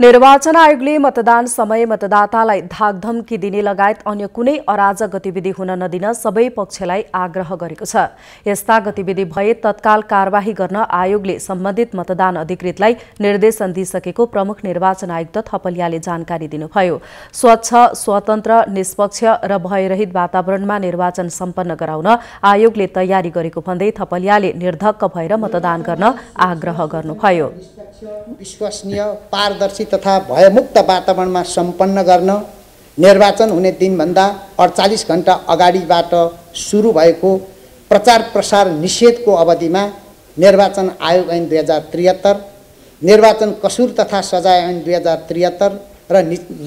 निर्वाचन आयोगले मतदान समय मतदातालाई धाकधम्की दिने लगायत अन्य कुनै अराजक गतिविधि हुन नदिन सबै पक्षलाई आग्रह गरेको छ यस्ता गतिविधि भए तत्काल कार्यवाही गर्न आयोगले सम्बन्धित मतदान अधिकृतलाई निर्देशन दिइसकेको प्रमुख निर्वाचन आयुक्त थपलियाले जानकारी दिनुभयो स्वच्छ स्वतन्त्र निष्पक्ष र भयरहित वातावरणमा निर्वाचन सम्पन्न गराउन आयोगले तयारी गरेको भन्दै थपलियाले निर्धक्क भएर मतदान गर्न आग्रह गर्नुभयो विश्वसनीय पारदर्शी तथा भयमुक्त वातावरणमा सम्पन्न गर्न निर्वाचन हुने दिनभन्दा अडचालिस घन्टा अगाडिबाट सुरु भएको प्रचार प्रसार निषेधको अवधिमा निर्वाचन आयोग ऐन दुई हजार त्रिहत्तर निर्वाचन कसुर तथा सजाय ऐन दुई हजार त्रिहत्तर र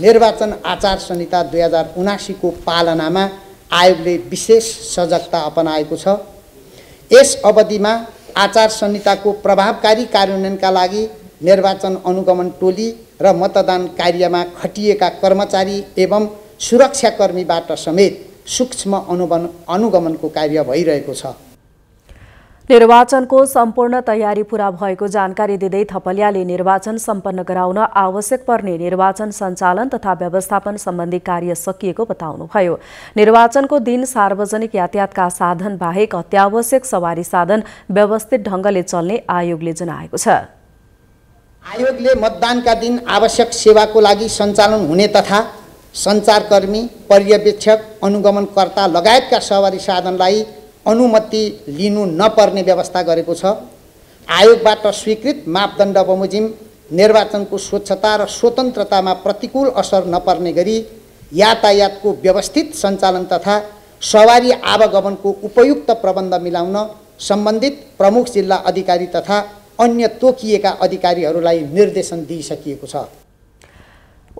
निर्वाचन आचार संहिता दुई हजार उनासीको पालनामा आयोगले विशेष सजगता अपनाएको छ यस अवधिमा आचार संहिताको प्रभावकारी कार्यान्वयनका लागि निर्वाचन अनुगमन टोली र मतदान कार्यमा खटिएका कर्मचारी एवं सुरक्षाकर्मीबाट समेत सूक्ष्म अनुगमन अनुगमनको कार्य भइरहेको छ निर्वाचनको सम्पूर्ण तयारी पूरा भएको जानकारी दिँदै थपलियाले निर्वाचन सम्पन्न गराउन आवश्यक पर्ने निर्वाचन सञ्चालन तथा व्यवस्थापन सम्बन्धी कार्य सकिएको बताउनुभयो निर्वाचनको दिन सार्वजनिक यातायातका साधन बाहेक अत्यावश्यक सवारी साधन व्यवस्थित ढङ्गले चल्ने आयोगले जनाएको छ आयोगले मतदानका दिन आवश्यक सेवाको लागि सञ्चालन हुने तथा सञ्चारकर्मी पर्यवेक्षक अनुगमनकर्ता लगायतका सवारी साधनलाई अनुमति लिनु नपर्ने व्यवस्था गरेको छ आयोगबाट स्वीकृत मापदण्ड बमोजिम निर्वाचनको स्वच्छता र स्वतन्त्रतामा प्रतिकूल असर नपर्ने गरी यातायातको व्यवस्थित सञ्चालन तथा सवारी आवागमनको उपयुक्त प्रबन्ध मिलाउन सम्बन्धित प्रमुख जिल्ला अधिकारी तथा अन्य तोकिएका अधिकारीहरूलाई निर्देशन दिइसकिएको छ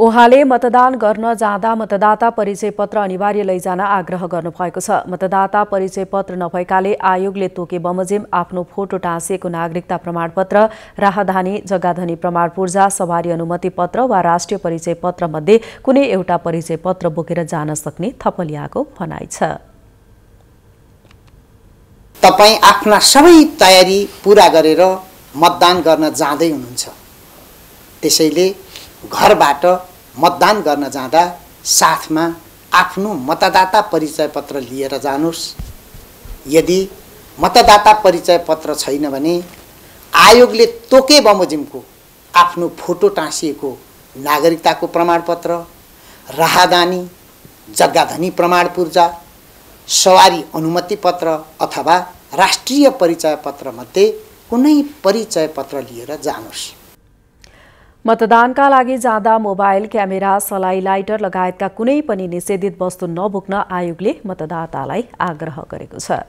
उहाँले मतदान गर्न जाँदा मतदाता परिचय पत्र अनिवार्य लैजान आग्रह गर्नुभएको छ मतदाता परिचय पत्र नभएकाले आयोगले तोके बमोजिम आफ्नो फोटो टाँसिएको नागरिकता प्रमाणपत्र राहदानी जग्गाधनी प्रमाण पूर्जा सवारी अनुमति पत्र वा राष्ट्रिय परिचय पत्र मध्ये कुनै एउटा परिचय पत्र बोकेर जान सक्ने थपलियाको भनाइ छ तपाईँ आफ्ना सबै तयारी पुरा गरेर मतदान गर्न जाँदै हुनुहुन्छ त्यसैले घरबाट मतदान गर्न जाँदा साथमा आफ्नो मतदाता परिचय पत्र लिएर जानुहोस् यदि मतदाता परिचय पत्र छैन भने आयोगले तोके बमोजिमको आफ्नो फोटो टाँसिएको नागरिकताको प्रमाणपत्र राहदानी जग्गाधनी प्रमाण पूर्जा सवारी अनुमति पत्र अथवा राष्ट्रिय परिचय पत्रमध्ये कुनै परिचय पत्र लिएर जानुहोस् मतदानका लागि जाँदा मोबाइल क्यामेरा सलाई लाइटर लगायतका कुनै पनि निषेधित वस्तु नबोक्न आयोगले मतदातालाई आग्रह गरेको छ